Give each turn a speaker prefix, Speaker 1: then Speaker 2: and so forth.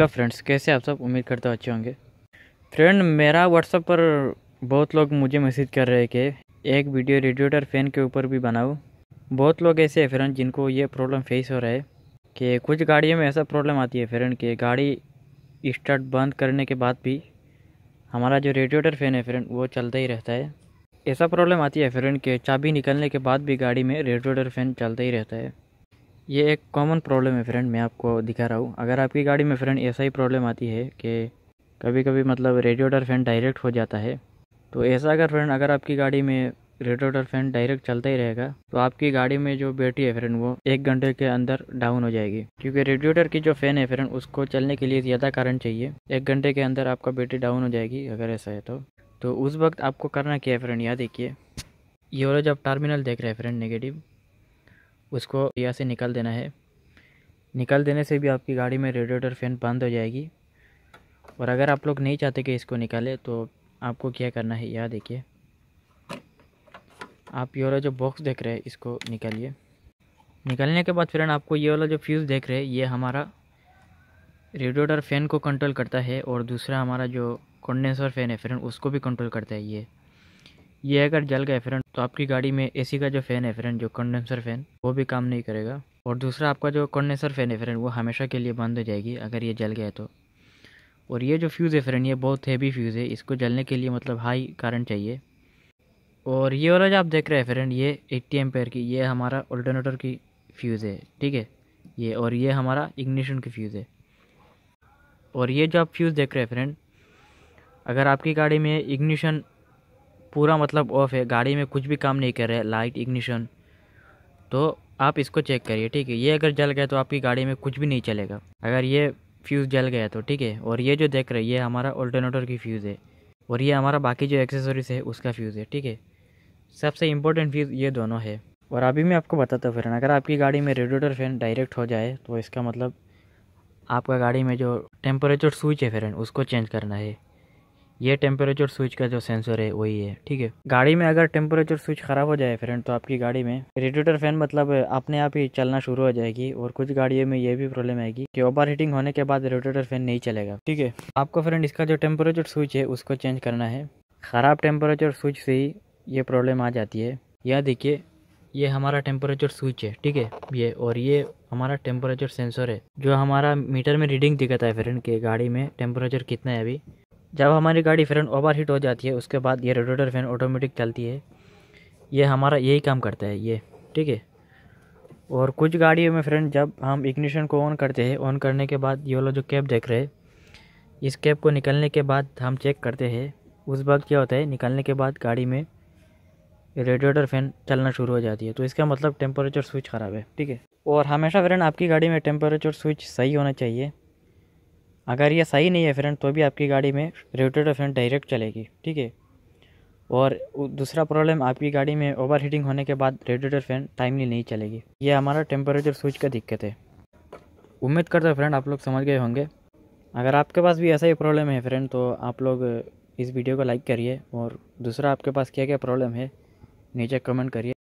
Speaker 1: hello friends कैसे आप सब उम्मीद करते हो अच्छे होंगे फ्रेंड मेरा व्हाट्सअप पर बहुत लोग मुझे मैसेज कर रहे हैं कि एक वीडियो रेडिएटर फ़ैन के ऊपर भी बनाओ बहुत लोग ऐसे हैं फ्रेंड जिनको ये प्रॉब्लम फेस हो रहा है कि कुछ गाड़ियों में ऐसा प्रॉब्लम आती है फ्रेंड कि गाड़ी स्टार्ट बंद करने के बाद भी हमारा जो रेडिएटर फ़ैन है फ्रेंड वो चलता ही रहता है ऐसा प्रॉब्लम आती है फ्रेंड कि चाबी निकलने के बाद भी गाड़ी में रेडिएटर फ़ैन चलता ही रहता है ये एक कॉमन प्रॉब्लम है फ्रेंड मैं आपको दिखा रहा हूँ अगर आपकी गाड़ी में फ्रेंड ऐसा ही प्रॉब्लम आती है कि कभी कभी मतलब रेडिएटर फैन डायरेक्ट हो जाता है तो ऐसा अगर फ्रेंड अगर आपकी गाड़ी में रेडिएटर फैन डायरेक्ट चलता ही रहेगा तो आपकी गाड़ी में जो बैटरी है फ्रेंड वो एक घंटे के अंदर डाउन हो जाएगी क्योंकि रेडिएटर की जो फैन है फ्रेंड उसको चलने के लिए ज़्यादा करंट चाहिए एक घंटे के अंदर आपका बैटरी डाउन हो जाएगी अगर ऐसा है तो तो उस वक्त आपको करना क्या है फ्रेंड याद देखिए ये वाला जो आप टर्मिनल देख रहे हैं फ्रेंड नेगेटिव उसको यहाँ से निकाल देना है निकाल देने से भी आपकी गाड़ी में रेडिएटर फैन बंद हो जाएगी और अगर आप लोग नहीं चाहते कि इसको निकाले तो आपको क्या करना है यह देखिए आप ये वाला जो बॉक्स देख रहे हैं इसको निकालिए निकालने के बाद फिर आपको ये वाला जो फ्यूज़ देख रहे हैं ये हमारा रेडिएटर फ़ैन को कंट्रोल करता है और दूसरा हमारा जो कंडेंसर फ़ैन है फिर उसको भी कंट्रोल करता है ये ये अगर जल गए फ्रेंड तो आपकी गाड़ी में एसी का जो फ़ैन है फ्रेंड जो कंडेंसर फ़ैन वो भी काम नहीं करेगा और दूसरा आपका जो कंडेंसर फ़ैन है फ्रेंड वो हमेशा के लिए बंद हो जाएगी अगर ये जल गया तो और ये जो फ्यूज़ है फ्रेंड ये बहुत हैवी फ्यूज़ है इसको जलने के लिए मतलब हाई करंट चाहिए और ये वाला जो आप देख रहे हैं फ्रेंड ये एट्टी एम्पेयर की ये हमारा ऑल्टरनेटर की फ्यूज़ है ठीक है ये और ये हमारा इग्निशन की फ्यूज़ है और ये जो आप फ्यूज़ देख रहे हैं फ्रेंड अगर आपकी गाड़ी में इग्निशन पूरा मतलब ऑफ है गाड़ी में कुछ भी काम नहीं कर रहा है लाइट इग्निशन तो आप इसको चेक करिए ठीक है ये अगर जल गया तो आपकी गाड़ी में कुछ भी नहीं चलेगा अगर ये फ्यूज़ जल गया तो ठीक है और ये जो देख रहे हैं ये हमारा ऑल्टरनेटर की फ्यूज़ है और ये हमारा बाकी जो एक्सेसरीज है उसका फ्यूज़ है ठीक है सबसे इम्पोर्टेंट फ्यूज़ ये दोनों है और अभी मैं आपको बताता हूँ फिर अगर आपकी गाड़ी में रेडिएटर फैन डायरेक्ट हो जाए तो इसका मतलब आपका गाड़ी में जो टेम्परेचर स्विच है फिर उसको चेंज करना है ये टेम्परेचर स्विच का जो सेंसर है वही है ठीक है गाड़ी में अगर टेम्परेचर स्विच खराब हो जाए फ्रेंड तो आपकी गाड़ी में रेडिएटर फैन मतलब अपने आप ही चलना शुरू हो जाएगी और कुछ गाड़ियों में ये भी प्रॉब्लम आएगी कि ओवर हीटिंग होने के बाद रेडिएटर फैन नहीं चलेगा ठीक है आपको फ्रेंड इसका जो टेम्परेचर स्विच है उसको चेंज करना है ख़राब टेम्परेचर स्विच से ही ये प्रॉब्लम आ जाती है यह देखिए ये हमारा टेम्परेचर स्विच है ठीक है ये और ये हमारा टेम्परेचर सेंसर है जो हमारा मीटर में रीडिंग दिखाता है फ्रेंड के गाड़ी में टेम्परेचर कितना है अभी जब हमारी गाड़ी फिर ओवर हीट हो जाती है उसके बाद ये रेडोटर फैन ऑटोमेटिक चलती है ये हमारा यही काम करता है ये ठीक है और कुछ गाड़ियों में फ्रेंड जब हम इग्निशन को ऑन करते हैं ऑन करने के बाद ये वाला जो कैप देख रहे हैं इस कैप को निकलने के बाद हम चेक करते हैं उस वक्त क्या होता है निकलने के बाद गाड़ी में रेडिएटर फैन चलना शुरू हो जाती है तो इसका मतलब टेम्परेचर स्विच ख़राब है ठीक है और हमेशा फ्रेंड आपकी गाड़ी में टेम्परेचर स्विच सही होना चाहिए अगर ये सही नहीं है फ्रेंड तो भी आपकी गाड़ी में रोटेटर फ्रेंड डायरेक्ट चलेगी ठीक है और दूसरा प्रॉब्लम आपकी गाड़ी में ओवर हीटिंग होने के बाद रेडिएटर फैन टाइमली नहीं चलेगी ये हमारा टेम्परेचर स्विच का दिक्कत है उम्मीद करता हूँ फ्रेंड आप लोग समझ गए होंगे अगर आपके पास भी ऐसा ही प्रॉब्लम है फ्रेंड तो आप लोग इस वीडियो को लाइक करिए और दूसरा आपके पास क्या क्या प्रॉब्लम है नीचे कमेंट करिए